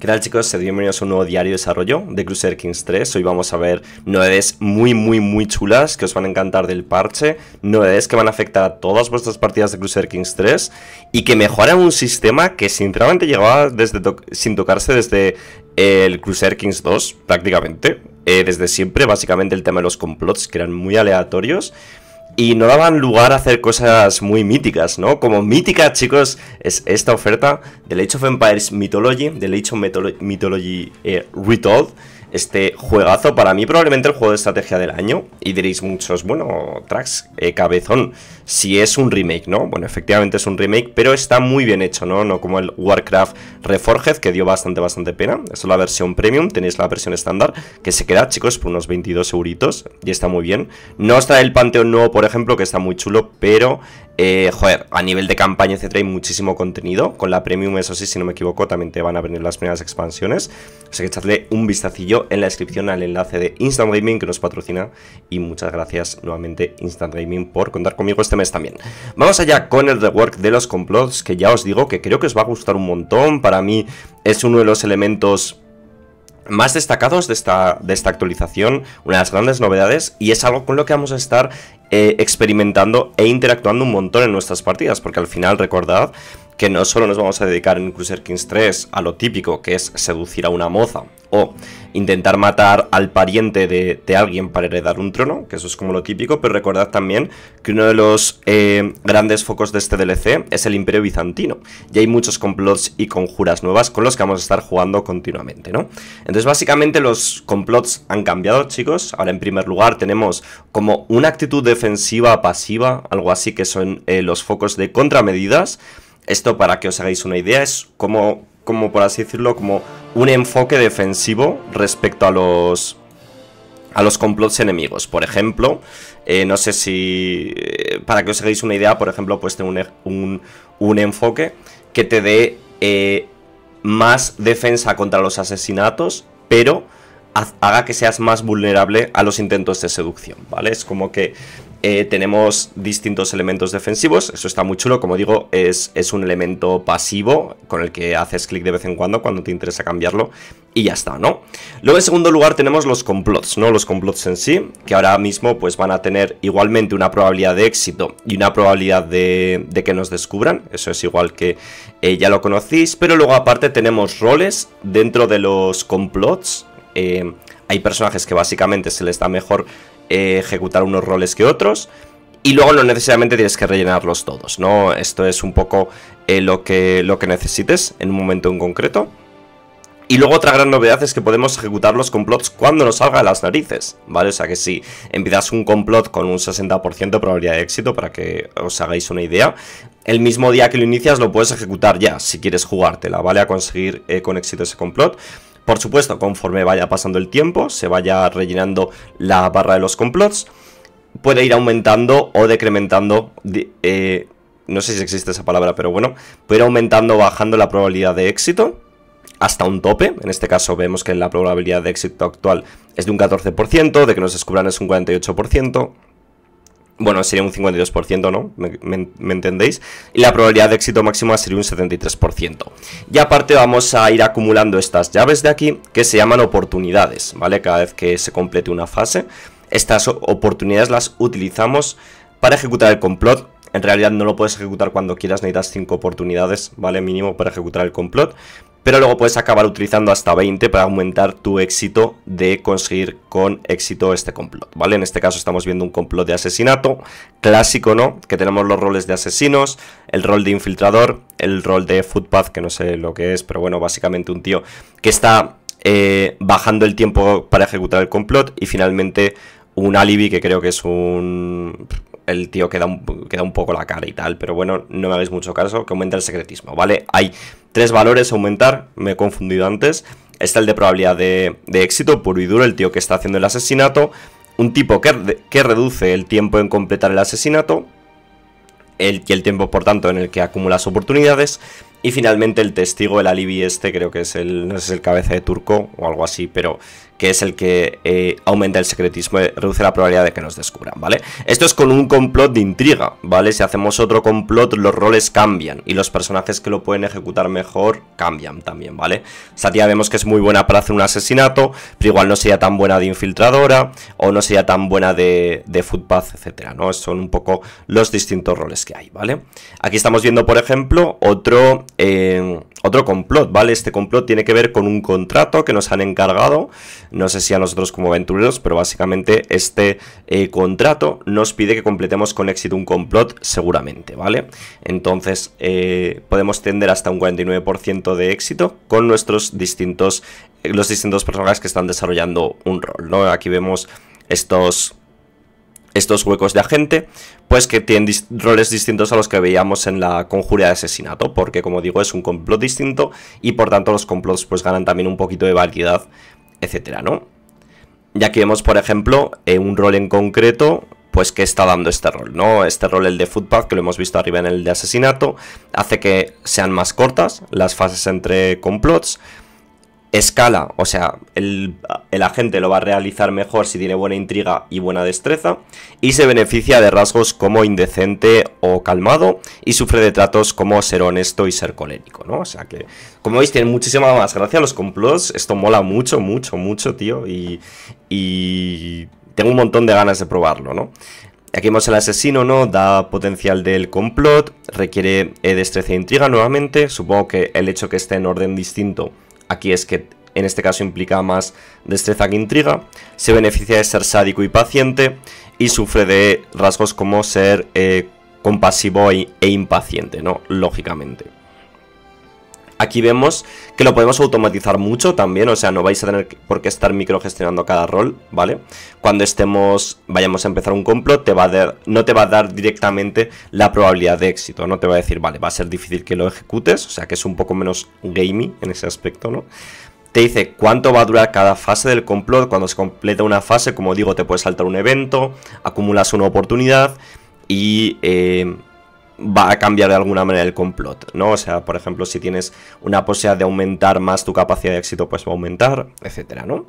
¿Qué tal chicos? Bienvenidos a un nuevo diario de desarrollo de Crusader Kings 3 Hoy vamos a ver novedades muy muy muy chulas que os van a encantar del parche Novedades que van a afectar a todas vuestras partidas de Crusader Kings 3 Y que mejoran un sistema que sinceramente llegaba desde sin tocarse desde el Crusader Kings 2 prácticamente eh, Desde siempre, básicamente el tema de los complots que eran muy aleatorios y no daban lugar a hacer cosas muy míticas, ¿no? Como mítica, chicos, es esta oferta del Age of Empires Mythology, del Age of Mythology eh, Retold, este juegazo. Para mí probablemente el juego de estrategia del año. Y diréis muchos, bueno, tracks, eh, cabezón, si es un remake, ¿no? Bueno, efectivamente es un remake, pero está muy bien hecho, ¿no? No como el Warcraft Reforged, que dio bastante, bastante pena. es la versión premium, tenéis la versión estándar, que se queda, chicos, por unos 22 euritos. Y está muy bien. No os trae el Panteón Nuevo, por ejemplo, que está muy chulo, pero eh, joder, a nivel de campaña, etcétera, hay muchísimo contenido. Con la Premium, eso sí, si no me equivoco, también te van a venir las primeras expansiones. Así que echadle un vistacillo en la descripción al enlace de Instant Gaming que nos patrocina. Y muchas gracias nuevamente, Instant Gaming, por contar conmigo este mes también. Vamos allá con el rework de los complots, que ya os digo que creo que os va a gustar un montón. Para mí es uno de los elementos más destacados de esta, de esta actualización, una de las grandes novedades, y es algo con lo que vamos a estar eh, experimentando e interactuando un montón en nuestras partidas, porque al final, recordad, que no solo nos vamos a dedicar en Cruiser Kings 3 a lo típico, que es seducir a una moza o intentar matar al pariente de, alguien para heredar un trono, que eso es como lo típico, pero recordad también que uno de los eh, grandes focos de este DLC es el Imperio Bizantino, y hay muchos complots y conjuras nuevas con los que vamos a estar jugando continuamente, ¿no? Entonces básicamente los complots han cambiado, chicos, ahora en primer lugar tenemos como una actitud defensiva pasiva, algo así que son eh, los focos de contramedidas, esto, para que os hagáis una idea, es como, como por así decirlo, como un enfoque defensivo respecto a los a los complots enemigos. Por ejemplo, eh, no sé si... Eh, para que os hagáis una idea, por ejemplo, pues tener un, enfoque que te dé eh, más defensa contra los asesinatos, pero haga que seas más vulnerable a los intentos de seducción, ¿vale? Es como que eh, tenemos distintos elementos defensivos, eso está muy chulo, como digo, es, es un elemento pasivo con el que haces clic de vez en cuando cuando te interesa cambiarlo y ya está, ¿no? Luego en segundo lugar tenemos los complots, ¿no? Los complots en sí, que ahora mismo pues van a tener igualmente una probabilidad de éxito y una probabilidad de, que nos descubran, eso es igual que eh, ya lo conocéis, pero luego aparte tenemos roles dentro de los complots, eh, hay personajes que básicamente se les da mejor ejecutar unos roles que otros. Y luego no necesariamente tienes que rellenarlos todos, ¿no? Esto es un poco eh, lo, que, lo que necesites en un momento en concreto. Y luego otra gran novedad es que podemos ejecutar los complots cuando nos salga las narices, ¿vale? O sea que si empiezas un complot con un 60% de probabilidad de éxito, para que os hagáis una idea, el mismo día que lo inicias lo puedes ejecutar ya, si quieres jugártela, ¿vale? A conseguir eh, con éxito ese complot. Por supuesto, conforme vaya pasando el tiempo, se vaya rellenando la barra de los complots, puede ir aumentando o decrementando, eh, no sé si existe esa palabra, pero bueno, puede ir aumentando o bajando la probabilidad de éxito hasta un tope. En este caso vemos que la probabilidad de éxito actual es de un 14%, de que nos descubran es un 48% bueno, sería un 52%, ¿no? ¿Me, entendéis? Y la probabilidad de éxito máxima sería un 73%. Y aparte vamos a ir acumulando estas llaves de aquí que se llaman oportunidades, ¿vale? Cada vez que se complete una fase, estas oportunidades las utilizamos para ejecutar el complot. En realidad no lo puedes ejecutar cuando quieras, necesitas 5 oportunidades, ¿vale? Mínimo para ejecutar el complot pero luego puedes acabar utilizando hasta 20 para aumentar tu éxito de conseguir con éxito este complot, ¿vale? En este caso estamos viendo un complot de asesinato, clásico, ¿no? Que tenemos los roles de asesinos, el rol de infiltrador, el rol de footpath, que no sé lo que es, pero bueno, básicamente un tío que está eh, bajando el tiempo para ejecutar el complot y finalmente un alibi que creo que es un el tío queda un, queda un poco la cara y tal, pero bueno, no me hagáis mucho caso, que aumenta el secretismo, ¿vale? Hay tres valores a aumentar, me he confundido antes. Está el de probabilidad de, éxito, puro y duro, el tío que está haciendo el asesinato. Un tipo que, que reduce el tiempo en completar el asesinato, el, y el tiempo, por tanto, en el que acumulas oportunidades. Y finalmente el testigo, el alibi este, creo que es el, no sé, el cabeza de turco o algo así, pero que es el que eh, aumenta el secretismo, reduce la probabilidad de que nos descubran, ¿vale? Esto es con un complot de intriga, ¿vale? Si hacemos otro complot, los roles cambian y los personajes que lo pueden ejecutar mejor cambian también, ¿vale? Satya vemos que es muy buena para hacer un asesinato, pero igual no sería tan buena de infiltradora o no sería tan buena de, de footpath, etcétera, ¿no? Son un poco los distintos roles que hay, ¿vale? Aquí estamos viendo, por ejemplo, otro... Eh, otro complot, ¿vale? Este complot tiene que ver con un contrato que nos han encargado, no sé si a nosotros como aventureros, pero básicamente este eh, contrato nos pide que completemos con éxito un complot seguramente, ¿vale? Entonces eh, podemos tender hasta un 49% de éxito con nuestros distintos, eh, los distintos personajes que están desarrollando un rol, ¿no? Aquí vemos estos estos huecos de agente, pues que tienen roles distintos a los que veíamos en la conjura de asesinato, porque como digo es un complot distinto y por tanto los complots pues ganan también un poquito de variedad, etcétera, ¿no? Y aquí vemos, por ejemplo, eh, un rol en concreto, pues que está dando este rol, ¿no? Este rol, el de footpath, que lo hemos visto arriba en el de asesinato, hace que sean más cortas las fases entre complots, escala, o sea, el, agente lo va a realizar mejor si tiene buena intriga y buena destreza, y se beneficia de rasgos como indecente o calmado, y sufre de tratos como ser honesto y ser colérico, ¿no? O sea que, como veis, tiene muchísima más gracia los complots, esto mola mucho, mucho, mucho, tío, y, y tengo un montón de ganas de probarlo, ¿no? Aquí vemos el asesino, ¿no? Da potencial del complot, requiere eh, destreza e intriga nuevamente, supongo que el hecho que esté en orden distinto aquí es que en este caso implica más destreza que intriga, se beneficia de ser sádico y paciente y sufre de rasgos como ser eh, compasivo e, e, impaciente, ¿no? Lógicamente. Aquí vemos que lo podemos automatizar mucho también, o sea, no vais a tener por qué estar microgestionando cada rol, ¿vale? Cuando estemos, vayamos a empezar un complot, te va a dar, no te va a dar directamente la probabilidad de éxito, no te va a decir, vale, va a ser difícil que lo ejecutes, o sea, que es un poco menos gamey en ese aspecto, ¿no? Te dice cuánto va a durar cada fase del complot, cuando se completa una fase, como digo, te puedes saltar un evento, acumulas una oportunidad y... Eh, va a cambiar de alguna manera el complot, ¿no? O sea, por ejemplo, si tienes una posibilidad de aumentar más tu capacidad de éxito, pues va a aumentar, etcétera, ¿no?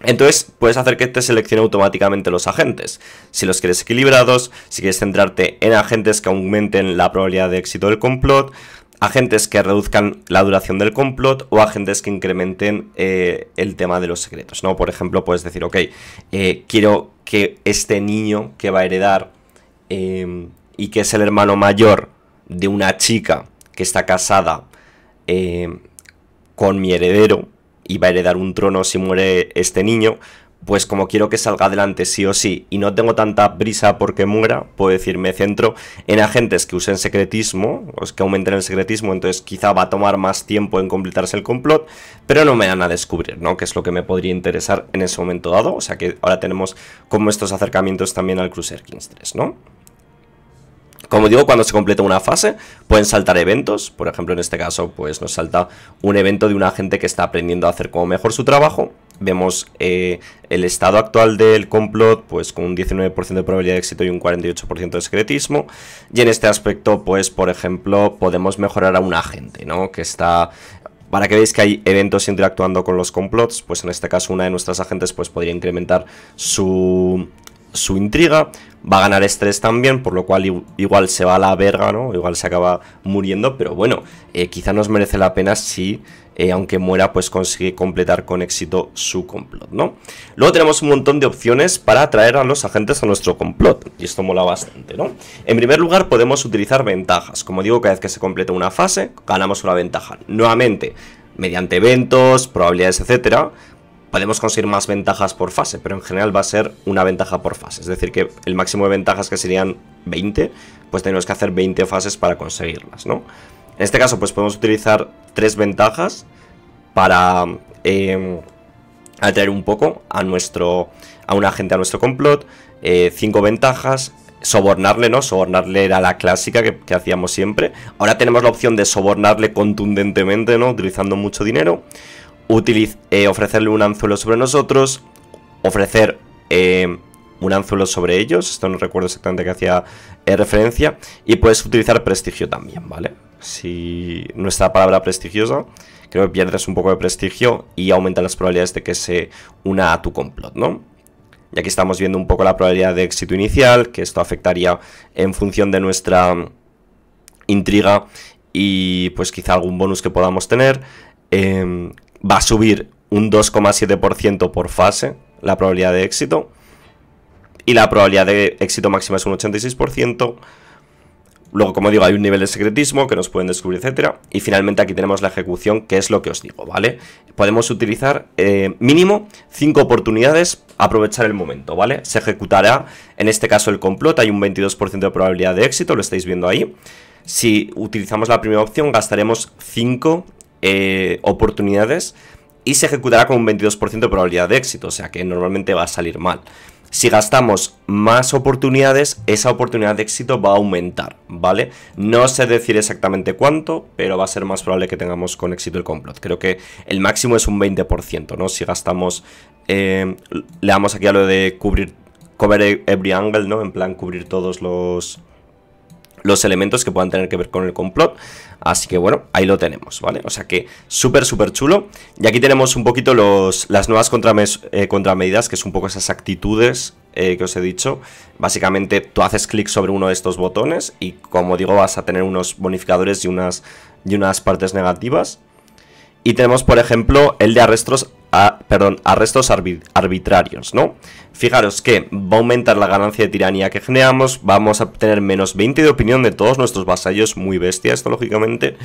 Entonces puedes hacer que te seleccione automáticamente los agentes. Si los quieres equilibrados, si quieres centrarte en agentes que aumenten la probabilidad de éxito del complot, agentes que reduzcan la duración del complot o agentes que incrementen eh, el tema de los secretos. ¿no? Por ejemplo, puedes decir, ok, eh, quiero que este niño que va a heredar em, y que es el hermano mayor de una chica que está casada eh, con mi heredero y va a heredar un trono si muere este niño, pues como quiero que salga adelante sí o sí y no tengo tanta prisa porque muera, puedo decir, me centro en agentes que usen secretismo, o que aumenten el secretismo, entonces quizá va a tomar más tiempo en completarse el complot, pero no me van a descubrir, ¿no? Que es lo que me podría interesar en ese momento dado, o sea que ahora tenemos como estos acercamientos también al Cruiser Kings 3, ¿no? Como digo, cuando se completa una fase, pueden saltar eventos. Por ejemplo, en este caso, pues nos salta un evento de un agente que está aprendiendo a hacer como mejor su trabajo. Vemos eh, el estado actual del complot, pues con un 19% de probabilidad de éxito y un 48% de secretismo. Y en este aspecto, pues, por ejemplo, podemos mejorar a un agente, ¿no? Que está para que veáis que hay eventos interactuando con los complots, pues en este caso una de nuestras agentes pues podría incrementar su su intriga. Va a ganar estrés también, por lo cual igual se va a la verga, ¿no? Igual se acaba muriendo, pero bueno, eh, quizá nos merece la pena si, eh, aunque muera, pues consigue completar con éxito su complot, ¿no? Luego tenemos un montón de opciones para atraer a los agentes a nuestro complot, y esto mola bastante, ¿no? En primer lugar, podemos utilizar ventajas. Como digo, cada vez que se completa una fase, ganamos una ventaja. Nuevamente, mediante eventos, probabilidades, etcétera, Podemos conseguir más ventajas por fase, pero en general va a ser una ventaja por fase. Es decir, que el máximo de ventajas que serían 20, pues tenemos que hacer 20 fases para conseguirlas, ¿no? En este caso, pues podemos utilizar tres ventajas para em, atraer un poco a nuestro a un agente a nuestro complot. 5 eh, cinco ventajas. Sobornarle, ¿no? Sobornarle era la clásica que, hacíamos siempre. Ahora tenemos la opción de sobornarle contundentemente, ¿no? Utilizando mucho dinero. Eh, ofrecerle un anzuelo sobre nosotros, ofrecer eh, un anzuelo sobre ellos, esto no recuerdo exactamente que hacía eh, referencia, y puedes utilizar prestigio también, ¿vale? Si nuestra palabra prestigiosa, creo que pierdes un poco de prestigio y aumenta las probabilidades de que se una a tu complot, ¿no? Y aquí estamos viendo un poco la probabilidad de éxito inicial, que esto afectaría en función de nuestra mm, intriga y pues quizá algún bonus que podamos tener. Em, va a subir un 2,7% por fase la probabilidad de éxito. Y la probabilidad de éxito máxima es un 86%. Luego, como digo, hay un nivel de secretismo que nos pueden descubrir, etcétera. Y finalmente aquí tenemos la ejecución, que es lo que os digo, ¿vale? Podemos utilizar eh, mínimo 5 oportunidades, aprovechar el momento, ¿vale? Se ejecutará, en este caso, el complot, hay un 22% de probabilidad de éxito, lo estáis viendo ahí. Si utilizamos la primera opción, gastaremos 5 eh, oportunidades y se ejecutará con un 22% de probabilidad de éxito, o sea que normalmente va a salir mal. Si gastamos más oportunidades, esa oportunidad de éxito va a aumentar, ¿vale? No sé decir exactamente cuánto, pero va a ser más probable que tengamos con éxito el complot. Creo que el máximo es un 20%, ¿no? Si gastamos, eh, le damos aquí a lo de cubrir, cover every angle, ¿no? En plan, cubrir todos los los elementos que puedan tener que ver con el complot. Así que bueno, ahí lo tenemos, ¿vale? O sea que súper, súper chulo. Y aquí tenemos un poquito los, las nuevas eh, contramedidas, que es un poco esas actitudes eh, que os he dicho. Básicamente tú haces clic sobre uno de estos botones y como digo vas a tener unos bonificadores y unas, y unas partes negativas. Y tenemos por ejemplo el de arrestos, perdón, arrestos arbitrarios, ¿no? Fijaros que va a aumentar la ganancia de tiranía que generamos, vamos a tener menos 20 de opinión de todos nuestros vasallos, muy bestia esto lógicamente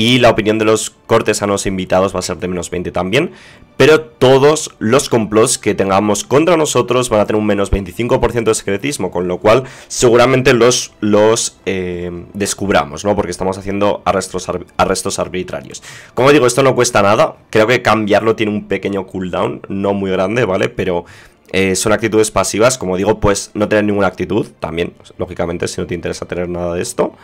y la opinión de los cortesanos invitados va a ser de menos 20 también, pero todos los complots que tengamos contra nosotros van a tener un menos 25% de secretismo, con lo cual seguramente los, los eh, descubramos, ¿no? Porque estamos haciendo arrestos, arrestos arbitrarios. Como digo, esto no cuesta nada, creo que cambiarlo tiene un pequeño cooldown, no muy grande, ¿vale? Pero... Eh, son actitudes pasivas, como digo, pues no tener ninguna actitud, también, lógicamente, si no te interesa tener nada de esto.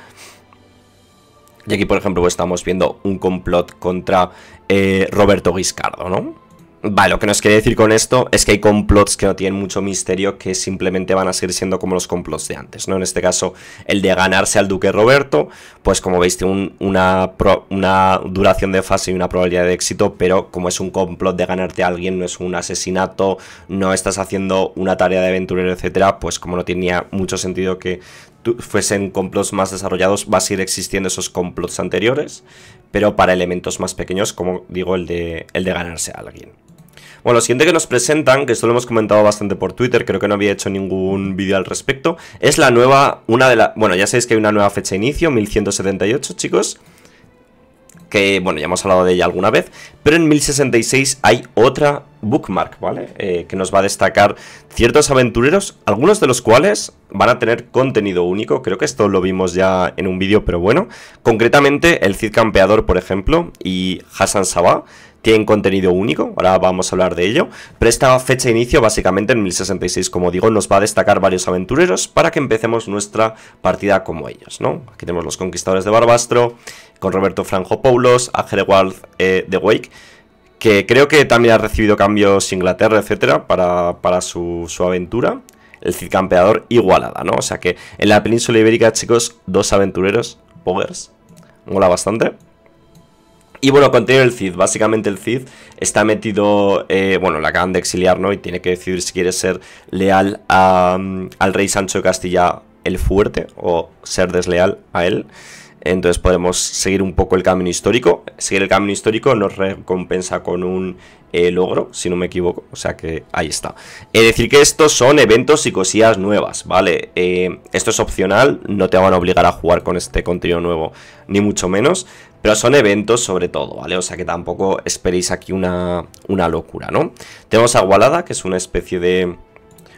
Y aquí, por ejemplo, estamos viendo un complot contra eh, Roberto Guiscardo, ¿no? Vale, lo que nos quiere decir con esto es que hay complots que no tienen mucho misterio, que simplemente van a seguir siendo como los complots de antes, ¿no? En este caso, el de ganarse al duque Roberto, pues como veis tiene una, una duración de fase y una probabilidad de éxito, pero como es un complot de ganarte a alguien, no es un asesinato, no estás haciendo una tarea de aventurero, etcétera, pues como no tenía mucho sentido que fuesen complots más desarrollados, va a seguir existiendo esos complots anteriores, pero para elementos más pequeños, como digo, el de, el de ganarse a alguien. Bueno, lo siguiente que nos presentan, que esto lo hemos comentado bastante por Twitter, creo que no había hecho ningún vídeo al respecto, es la nueva, una de las, bueno, ya sabéis que hay una nueva fecha de inicio, 1178, chicos, que, bueno, ya hemos hablado de ella alguna vez, pero en 1066 hay otra bookmark, ¿vale? Eh, que nos va a destacar ciertos aventureros, algunos de los cuales van a tener contenido único. Creo que esto lo vimos ya en un vídeo, pero bueno. Concretamente, el Cid Campeador, por ejemplo, y Hassan Sabah tienen contenido único, ahora vamos a hablar de ello, pero esta fecha de inicio básicamente en 1066, como digo, nos va a destacar varios aventureros para que empecemos nuestra partida como ellos, ¿no? Aquí tenemos los conquistadores de Barbastro, con Roberto Franco Paulos, a eh, de Wake, que creo que también ha recibido cambios Inglaterra, etcétera, para, su, aventura. El Cid Campeador igualada, ¿no? O sea que en la península ibérica, chicos, dos aventureros, Poggers. Mola bastante. Y bueno, contenido del Cid. Básicamente el Cid está metido, eh, bueno, la acaban de exiliar, ¿no? Y tiene que decidir si quiere ser leal mm, al rey Sancho de Castilla el Fuerte o ser desleal a él. Entonces podemos seguir un poco el camino histórico. Seguir el camino histórico nos recompensa con un eh, logro, si no me equivoco. O sea que ahí está. Es decir que estos son eventos y cosillas nuevas, ¿vale? Eh, esto es opcional, no te van a obligar a jugar con este contenido nuevo, ni mucho menos. Pero son eventos sobre todo, ¿vale? O sea que tampoco esperéis aquí una, locura, ¿no? Tenemos a que es una especie de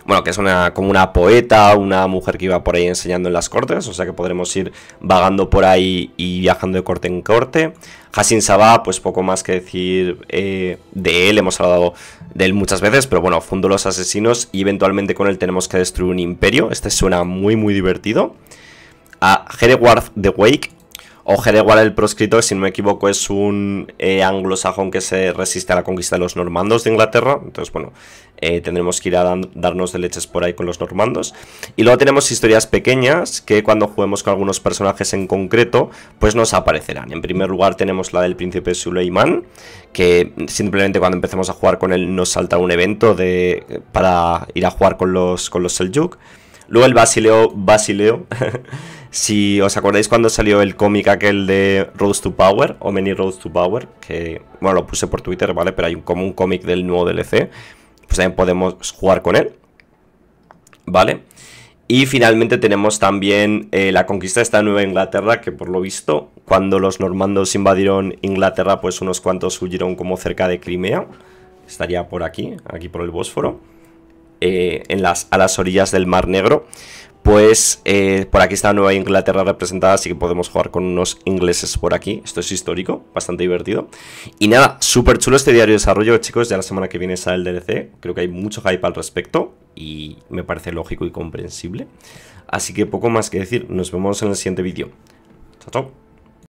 bueno, que es una, como una poeta, una mujer que iba por ahí enseñando en las cortes, o sea que podremos ir vagando por ahí y viajando de corte en corte. Hassin Sabah, pues poco más que decir eh, de él, hemos hablado de él muchas veces, pero bueno, fondo los asesinos y eventualmente con él tenemos que destruir un imperio, este suena muy muy divertido. A Hereward the Wake, Ojer igual el proscrito, si no me equivoco es un eh, anglosajón que se resiste a la conquista de los normandos de Inglaterra. Entonces, bueno, eh, tendremos que ir a darnos de leches por ahí con los normandos. Y luego tenemos historias pequeñas que cuando juguemos con algunos personajes en concreto, pues nos aparecerán. En primer lugar tenemos la del príncipe Suleiman, que simplemente cuando empecemos a jugar con él nos salta un evento de, para ir a jugar con los, con los Seljuk. Luego el Basileo, Basileo eh, si os acordáis cuando salió el cómic aquel de Roads to Power, o Many Roads to Power, que, bueno, lo puse por Twitter, ¿vale? Pero hay un, como un cómic del nuevo DLC, pues también podemos jugar con él, ¿vale? Y finalmente tenemos también eh, la conquista de esta nueva Inglaterra, que por lo visto, cuando los normandos invadieron Inglaterra, pues unos cuantos huyeron como cerca de Crimea, estaría por aquí, aquí por el Bósforo, eh, en las, a las orillas del Mar Negro pues eh, por aquí está Nueva Inglaterra representada, así que podemos jugar con unos ingleses por aquí. Esto es histórico, bastante divertido. Y nada, súper chulo este diario de desarrollo, chicos. Ya la semana que viene sale el DLC. Creo que hay mucho hype al respecto y me parece lógico y comprensible. Así que poco más que decir. Nos vemos en el siguiente vídeo. Chao, chao.